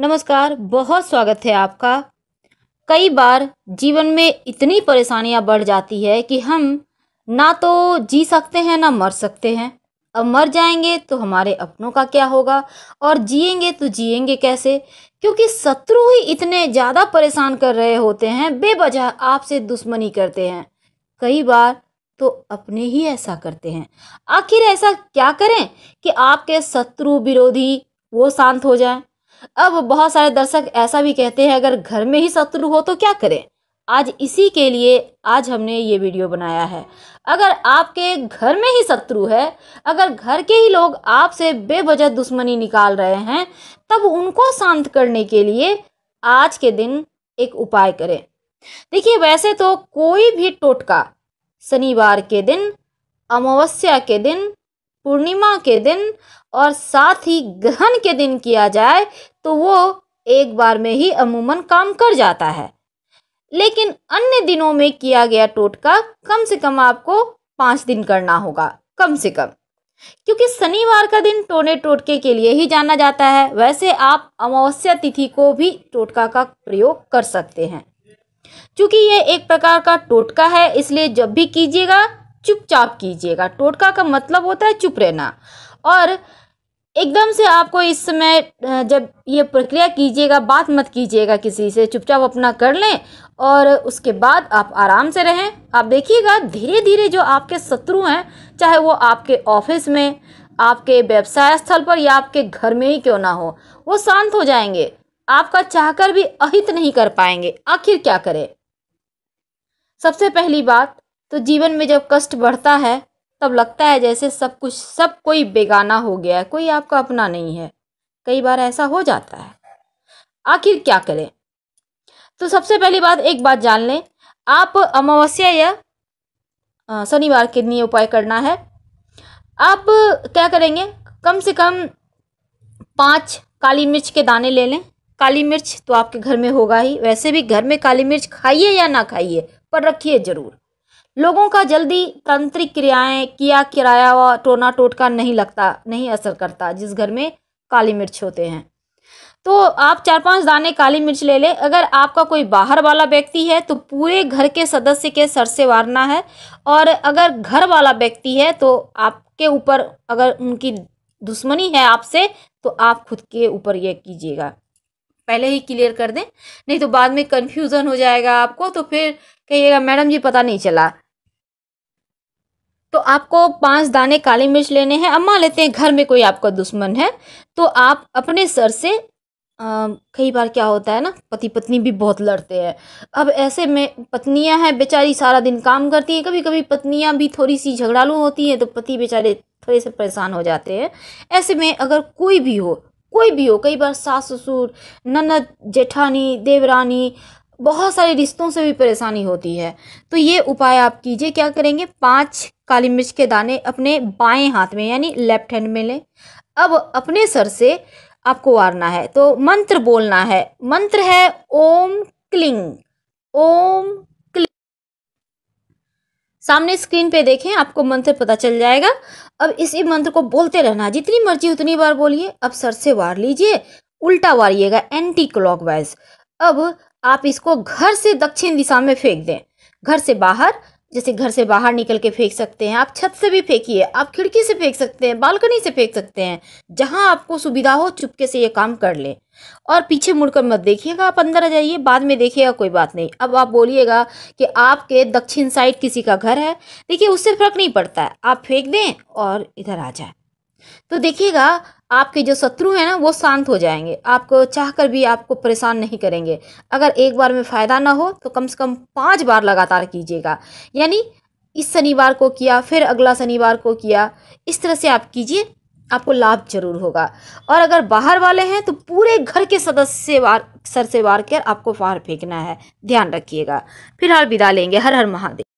नमस्कार बहुत स्वागत है आपका कई बार जीवन में इतनी परेशानियां बढ़ जाती है कि हम ना तो जी सकते हैं ना मर सकते हैं अब मर जाएंगे तो हमारे अपनों का क्या होगा और जिएंगे तो जिएंगे कैसे क्योंकि शत्रु ही इतने ज़्यादा परेशान कर रहे होते हैं बेवजह आपसे दुश्मनी करते हैं कई बार तो अपने ही ऐसा करते हैं आखिर ऐसा क्या करें कि आपके शत्रु विरोधी वो शांत हो जाएं अब बहुत सारे दर्शक ऐसा भी कहते हैं अगर घर में ही शत्रु हो तो क्या करें आज इसी के लिए आज हमने ये वीडियो बनाया है अगर आपके घर में ही शत्रु है अगर घर के ही लोग आपसे बेवजह दुश्मनी निकाल रहे हैं तब उनको शांत करने के लिए आज के दिन एक उपाय करें देखिए वैसे तो कोई भी टोटका शनिवार के दिन अमावस्या के दिन पूर्णिमा के दिन और साथ ही ग्रहण के दिन किया जाए तो वो एक बार में ही अमूमन काम कर जाता है लेकिन अन्य दिनों में किया गया टोटका कम से कम आपको पाँच दिन करना होगा कम से कम क्योंकि शनिवार का दिन टोने टोटके के लिए ही जाना जाता है वैसे आप अमावस्या तिथि को भी टोटका का प्रयोग कर सकते हैं क्योंकि ये एक प्रकार का टोटका है इसलिए जब भी कीजिएगा चुपचाप कीजिएगा टोटका का मतलब होता है चुप रहना और एकदम से आपको इस समय जब ये प्रक्रिया कीजिएगा बात मत कीजिएगा किसी से चुपचाप अपना कर लें और उसके बाद आप आराम से रहें आप देखिएगा धीरे धीरे जो आपके शत्रु हैं चाहे वो आपके ऑफिस में आपके व्यवसाय स्थल पर या आपके घर में ही क्यों ना हो वो शांत हो जाएंगे आपका चाहकर भी अहित नहीं कर पाएंगे आखिर क्या करें सबसे पहली बात तो जीवन में जब कष्ट बढ़ता है तब लगता है जैसे सब कुछ सब कोई बेगाना हो गया है कोई आपका अपना नहीं है कई बार ऐसा हो जाता है आखिर क्या करें तो सबसे पहली बात एक बात जान लें आप अमावस्या या शनिवार के लिए उपाय करना है आप क्या करेंगे कम से कम पाँच काली मिर्च के दाने ले लें काली मिर्च तो आपके घर में होगा ही वैसे भी घर में काली मिर्च खाइए या ना खाइए पर रखिए ज़रूर लोगों का जल्दी तांत्रिक क्रियाएं किया किराया व टोना टोटका नहीं लगता नहीं असर करता जिस घर में काली मिर्च होते हैं तो आप चार पांच दाने काली मिर्च ले ले अगर आपका कोई बाहर वाला व्यक्ति है तो पूरे घर के सदस्य के सर से वारना है और अगर घर वाला व्यक्ति है तो आपके ऊपर अगर उनकी दुश्मनी है आपसे तो आप खुद के ऊपर यह कीजिएगा पहले ही क्लियर कर दें नहीं तो बाद में कन्फ्यूज़न हो जाएगा आपको तो फिर कहिएगा मैडम जी पता नहीं चला तो आपको पांच दाने काली मिर्च लेने हैं अब मान लेते हैं घर में कोई आपका दुश्मन है तो आप अपने सर से कई बार क्या होता है ना पति पत्नी भी बहुत लड़ते हैं अब ऐसे में पत्नियां हैं बेचारी सारा दिन काम करती हैं कभी कभी पत्नियां भी थोड़ी सी झगड़ालू होती हैं तो पति बेचारे थोड़े से परेशान हो जाते हैं ऐसे में अगर कोई भी हो कोई भी हो कई बार सास ससुर ननद जेठानी देवरानी बहुत सारे रिश्तों से भी परेशानी होती है तो ये उपाय आप कीजिए क्या करेंगे पाँच काली मिर्च के दाने अपने बाएं हाथ में यानी लेफ्ट हैंड में लें अब अपने सर से आपको वारना है तो मंत्र बोलना है मंत्र है ओम क्लिंग ओम क्लिंग सामने स्क्रीन पे देखें आपको मंत्र पता चल जाएगा अब इसी मंत्र को बोलते रहना जितनी मर्जी उतनी बार बोलिए अब सर से वार लीजिए उल्टा वारिएगा एंटी क्लॉकवाइज अब आप इसको घर से दक्षिण दिशा में फेंक दें घर से बाहर जैसे घर से बाहर निकल के फेंक सकते हैं आप छत से भी फेंकिए आप खिड़की से फेंक सकते हैं बालकनी से फेंक सकते हैं जहां आपको सुविधा हो चुपके से ये काम कर लें और पीछे मुड़कर मत देखिएगा आप अंदर आ जाइए बाद में देखिएगा कोई बात नहीं अब आप बोलिएगा कि आपके दक्षिण साइड किसी का घर है देखिए उससे फ़र्क नहीं पड़ता है आप फेंक दें और इधर आ जाए तो देखिएगा आपके जो शत्रु हैं ना वो शांत हो जाएंगे आपको चाह कर भी आपको परेशान नहीं करेंगे अगर एक बार में फ़ायदा ना हो तो कम से कम पाँच बार लगातार कीजिएगा यानी इस शनिवार को किया फिर अगला शनिवार को किया इस तरह से आप कीजिए आपको लाभ जरूर होगा और अगर बाहर वाले हैं तो पूरे घर के सदस्य से वार सर से वार कर आपको बाहर फेंकना है ध्यान रखिएगा फिलहाल विदा लेंगे हर हर महादेव